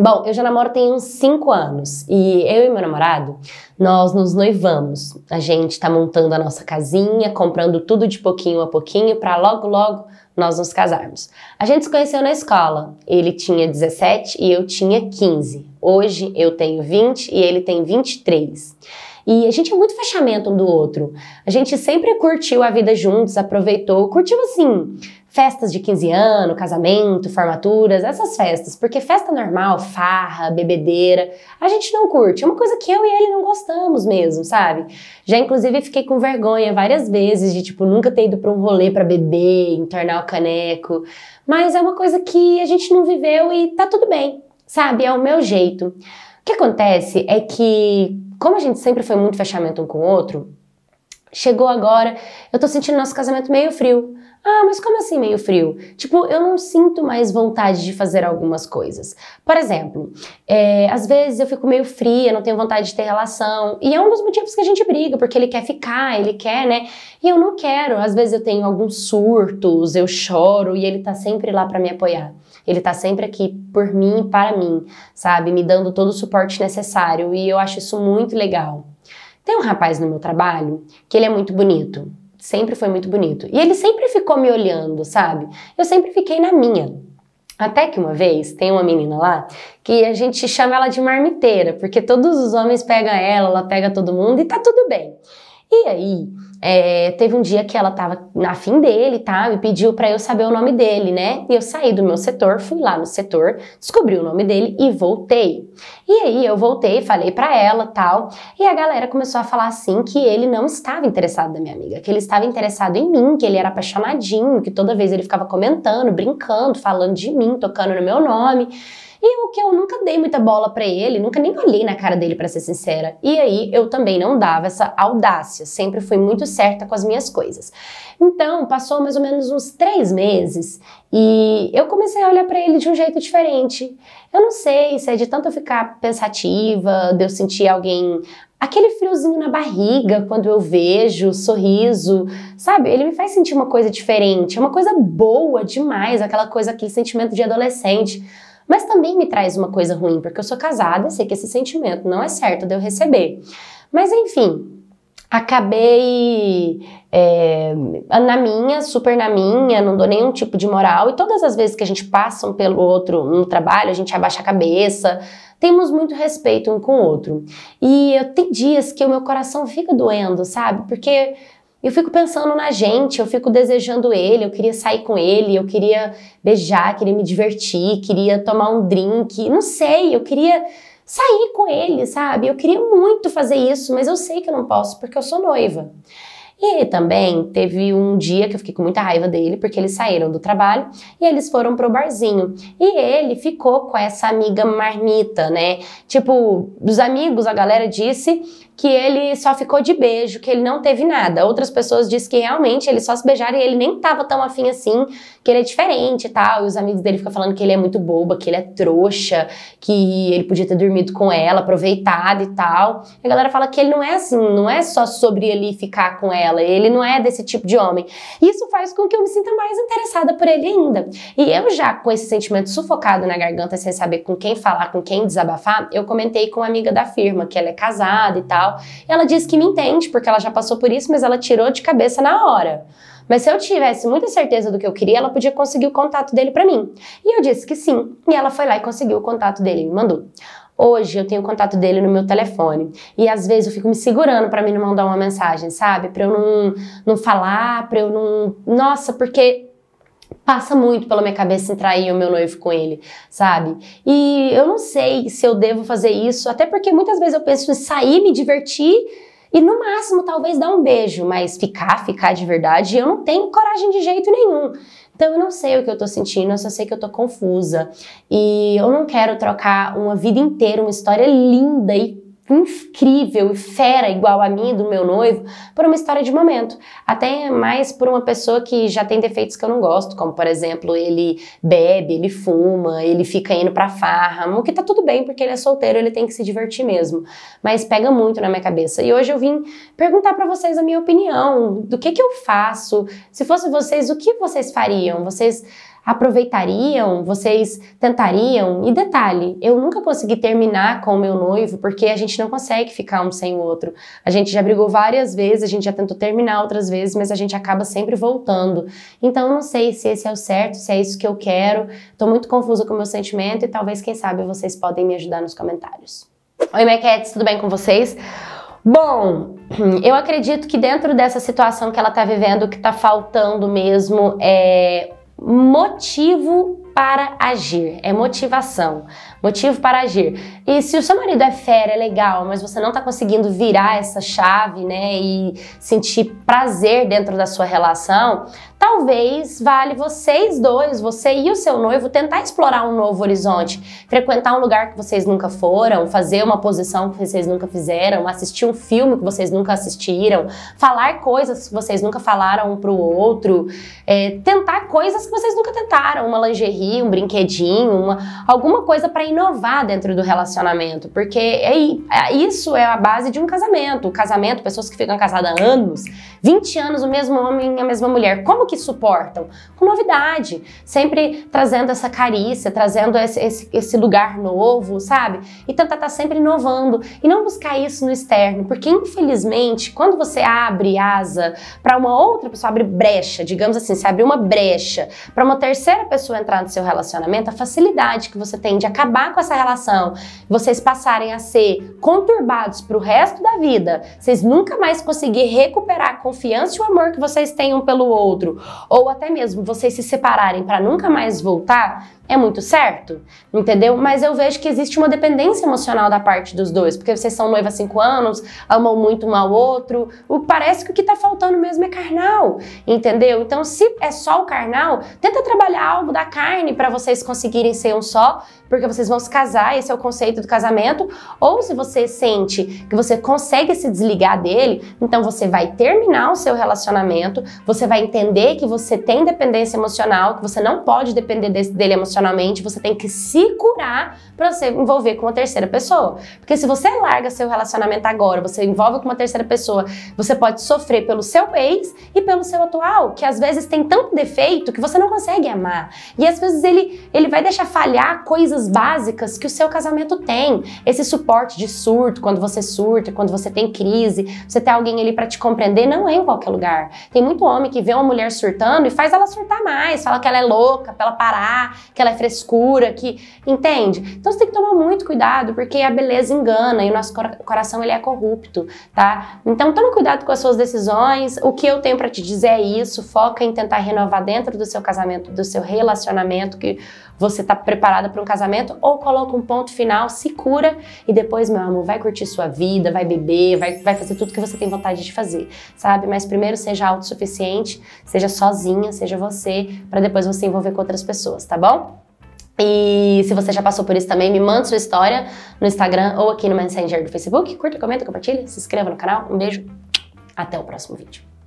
Bom, eu já namoro tem uns 5 anos e eu e meu namorado, nós nos noivamos. A gente tá montando a nossa casinha, comprando tudo de pouquinho a pouquinho para logo logo nós nos casarmos. A gente se conheceu na escola. Ele tinha 17 e eu tinha 15. Hoje eu tenho 20 e ele tem 23. E a gente é muito fechamento um do outro. A gente sempre curtiu a vida juntos, aproveitou, curtiu assim festas de 15 anos, casamento, formaturas, essas festas, porque festa normal, farra, bebedeira, a gente não curte. É uma coisa que eu e ele não gostamos mesmo, sabe? Já inclusive fiquei com vergonha várias vezes de tipo nunca ter ido para um rolê para beber, entornar o caneco, mas é uma coisa que a gente não viveu e tá tudo bem, sabe? É o meu jeito. O que acontece é que como a gente sempre foi muito fechamento um com o outro, chegou agora, eu tô sentindo nosso casamento meio frio. Ah, mas como assim meio frio? Tipo, eu não sinto mais vontade de fazer algumas coisas. Por exemplo, é, às vezes eu fico meio fria, não tenho vontade de ter relação. E é um dos motivos que a gente briga, porque ele quer ficar, ele quer, né? E eu não quero. Às vezes eu tenho alguns surtos, eu choro e ele tá sempre lá para me apoiar. Ele tá sempre aqui por mim e para mim, sabe? Me dando todo o suporte necessário. E eu acho isso muito legal. Tem um rapaz no meu trabalho que ele é muito bonito. Sempre foi muito bonito. E ele sempre ficou me olhando, sabe? Eu sempre fiquei na minha. Até que uma vez tem uma menina lá que a gente chama ela de marmiteira, porque todos os homens pegam ela, ela pega todo mundo e tá tudo bem. E aí, é, teve um dia que ela tava na fim dele, tá? E pediu para eu saber o nome dele, né? E eu saí do meu setor, fui lá no setor, descobri o nome dele e voltei. E aí eu voltei, falei para ela, tal. E a galera começou a falar assim que ele não estava interessado na minha amiga, que ele estava interessado em mim, que ele era apaixonadinho, que toda vez ele ficava comentando, brincando, falando de mim, tocando no meu nome. E o que eu nunca dei muita bola para ele, nunca nem olhei na cara dele para ser sincera. E aí eu também não dava essa audácia, sempre fui muito certa com as minhas coisas. Então, passou mais ou menos uns três meses e eu comecei a olhar para ele de um jeito diferente. Eu não sei se é de tanto eu ficar pensativa, de eu sentir alguém aquele friozinho na barriga quando eu vejo, sorriso, sabe? Ele me faz sentir uma coisa diferente, é uma coisa boa demais, aquela coisa, aquele sentimento de adolescente. Mas também me traz uma coisa ruim, porque eu sou casada, e sei que esse sentimento não é certo de eu receber. Mas enfim, acabei é, na minha, super na minha, não dou nenhum tipo de moral. E todas as vezes que a gente passa um pelo outro no trabalho, a gente abaixa a cabeça, temos muito respeito um com o outro. E eu, tem dias que o meu coração fica doendo, sabe? Porque eu fico pensando na gente, eu fico desejando ele, eu queria sair com ele, eu queria beijar, queria me divertir, queria tomar um drink, não sei, eu queria sair com ele, sabe? Eu queria muito fazer isso, mas eu sei que eu não posso porque eu sou noiva. E também teve um dia que eu fiquei com muita raiva dele, porque eles saíram do trabalho e eles foram pro barzinho. E ele ficou com essa amiga marmita, né? Tipo, dos amigos, a galera disse que ele só ficou de beijo, que ele não teve nada. Outras pessoas dizem que realmente ele só se beijaram e ele nem tava tão afim assim, que ele é diferente e tal. E os amigos dele ficam falando que ele é muito boba, que ele é trouxa, que ele podia ter dormido com ela, aproveitado e tal. E a galera fala que ele não é assim, não é só sobre ele ficar com ela, ele não é desse tipo de homem. Isso faz com que eu me sinta mais interessada por ele ainda. E eu já com esse sentimento sufocado na garganta, sem saber com quem falar, com quem desabafar, eu comentei com uma amiga da firma que ela é casada e tal tal. Ela disse que me entende, porque ela já passou por isso, mas ela tirou de cabeça na hora. Mas se eu tivesse muita certeza do que eu queria, ela podia conseguir o contato dele para mim. E eu disse que sim. E ela foi lá e conseguiu o contato dele e me mandou. Hoje eu tenho o contato dele no meu telefone. E às vezes eu fico me segurando para mim não mandar uma mensagem, sabe? Para eu não, não falar, para eu não. Nossa, porque passa muito pela minha cabeça em trair o meu noivo com ele, sabe? E eu não sei se eu devo fazer isso, até porque muitas vezes eu penso em sair, me divertir e no máximo talvez dar um beijo, mas ficar, ficar de verdade, eu não tenho coragem de jeito nenhum. Então eu não sei o que eu tô sentindo, eu só sei que eu tô confusa. E eu não quero trocar uma vida inteira, uma história linda e incrível e fera igual a mim do meu noivo por uma história de momento, até mais por uma pessoa que já tem defeitos que eu não gosto, como por exemplo, ele bebe, ele fuma, ele fica indo pra farra, o que tá tudo bem porque ele é solteiro, ele tem que se divertir mesmo, mas pega muito na minha cabeça. E hoje eu vim perguntar para vocês a minha opinião, do que que eu faço? Se fosse vocês, o que vocês fariam? Vocês aproveitariam? Vocês tentariam? E detalhe, eu nunca consegui terminar com o meu noivo porque a gente não consegue ficar um sem o outro. A gente já brigou várias vezes, a gente já tentou terminar outras vezes, mas a gente acaba sempre voltando. Então eu não sei se esse é o certo, se é isso que eu quero. Estou muito confusa com o meu sentimento e talvez, quem sabe, vocês podem me ajudar nos comentários. Oi, Maquettes, tudo bem com vocês? Bom, eu acredito que dentro dessa situação que ela está vivendo, o que está faltando mesmo é motivo para agir, é motivação, motivo para agir. E se o seu marido é fera, é legal, mas você não está conseguindo virar essa chave, né, e sentir prazer dentro da sua relação, talvez vale vocês dois, você e o seu noivo, tentar explorar um novo horizonte, frequentar um lugar que vocês nunca foram, fazer uma posição que vocês nunca fizeram, assistir um filme que vocês nunca assistiram, falar coisas que vocês nunca falaram um para o outro, é, tentar coisas que vocês nunca tentaram, uma lingerie, um brinquedinho, uma, alguma coisa para inovar dentro do relacionamento, porque é, é, isso é a base de um casamento. O casamento, pessoas que ficam casadas há anos, 20 anos, o mesmo homem e a mesma mulher. Como que suportam, com novidade, sempre trazendo essa carícia, trazendo esse, esse, esse lugar novo, sabe? E tentar estar tá, tá sempre inovando e não buscar isso no externo, porque infelizmente, quando você abre asa para uma outra pessoa, abre brecha, digamos assim, se abre uma brecha para uma terceira pessoa entrar no seu relacionamento, a facilidade que você tem de acabar com essa relação, vocês passarem a ser conturbados para o resto da vida, vocês nunca mais conseguir recuperar a confiança e o amor que vocês tenham pelo outro, ou até mesmo vocês se separarem para nunca mais voltar, é muito certo, entendeu? Mas eu vejo que existe uma dependência emocional da parte dos dois, porque vocês são noiva há cinco anos, amam muito um ao outro, parece que o que está faltando mesmo é carnal, entendeu? Então, se é só o carnal, tenta trabalhar algo da carne para vocês conseguirem ser um só, porque vocês vão se casar, esse é o conceito do casamento, ou se você sente que você consegue se desligar dele, então você vai terminar o seu relacionamento, você vai entender que você tem dependência emocional, que você não pode depender dele emocionalmente, você tem que se curar para você envolver com uma terceira pessoa. Porque se você larga seu relacionamento agora, você envolve com uma terceira pessoa, você pode sofrer pelo seu ex e pelo seu atual, que às vezes tem tanto defeito que você não consegue amar. E às vezes ele, ele vai deixar falhar coisas coisas básicas que o seu casamento tem. Esse suporte de surto, quando você surta, quando você tem crise, você tem alguém ali para te compreender, não é em qualquer lugar. Tem muito homem que vê uma mulher surtando e faz ela surtar mais, fala que ela é louca, pra ela parar, que ela é frescura, que. Entende? Então você tem que tomar muito cuidado, porque a beleza engana e o nosso coração ele é corrupto, tá? Então toma cuidado com as suas decisões. O que eu tenho para te dizer é isso. Foca em tentar renovar dentro do seu casamento, do seu relacionamento, que você tá preparada para um casamento casamento ou coloca um ponto final, se cura e depois, meu amor, vai curtir sua vida, vai beber, vai, vai fazer tudo que você tem vontade de fazer, sabe? Mas primeiro seja autossuficiente, seja sozinha, seja você, para depois você envolver com outras pessoas, tá bom? E se você já passou por isso também, me manda sua história no Instagram ou aqui no Messenger do Facebook. Curta, comenta, compartilha, se inscreva no canal. Um beijo. Até o próximo vídeo.